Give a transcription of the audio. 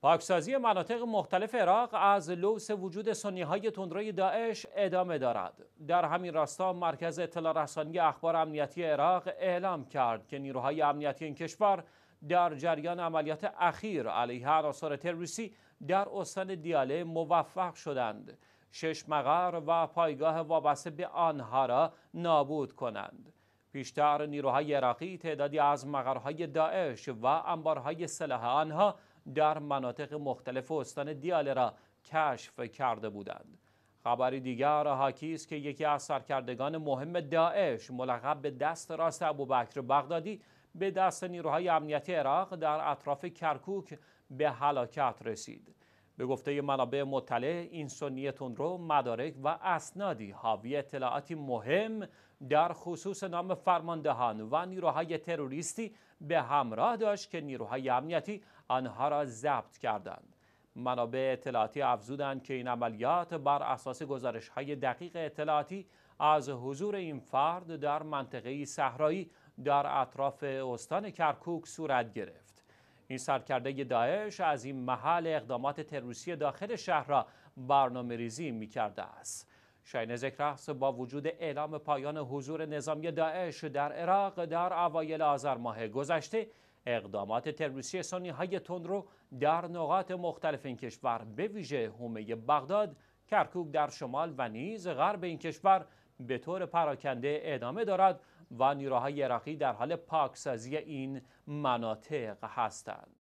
پاکسازی مناطق مختلف عراق از لوس وجود سنی های تندروی داعش ادامه دارد. در همین راستا مرکز اطلاع رسانی اخبار امنیتی عراق اعلام کرد که نیروهای امنیتی این کشور در جریان عملیات اخیر علیه عناصر تروریستی در استان دیاله موفق شدند. شش مغر و پایگاه وابسته به آنها را نابود کنند. پیشتر نیروهای عراقی تعدادی از مغرهای داعش و انبارهای سلاح آنها در مناطق مختلف استان دیاله را کشف کرده بودند خبری دیگر حاکی است که یکی از سرکردگان مهم داعش ملقب به دست راست ابوبکر بغدادی به دست نیروهای امنیتی عراق در اطراف کرکوک به هلاکت رسید به گفته منابع مطلع این سنی رو مدارک و اسنادی حاوی اطلاعاتی مهم در خصوص نام فرماندهان و نیروهای تروریستی به همراه داشت که نیروهای امنیتی آنها را ضبط کردند منابع اطلاعاتی افزودند که این عملیات بر اساس گزارش های دقیق اطلاعاتی از حضور این فرد در منطقه صحرایی در اطراف استان کرکوک صورت گرفت این سرکرده داعش از این محل اقدامات تروریستی داخل شهر را برنامه ریزی می کرده است. شاین زکرخص با وجود اعلام پایان حضور نظامی داعش در عراق در اوایل آذر ماه گذشته اقدامات تروریستی سانی های تند رو در نقاط مختلف این کشور به ویژه حومه بغداد، کرکوک در شمال و نیز غرب این کشور به طور پراکنده ادامه دارد و نیروهای عراقی در حال پاکسازی این مناطق هستند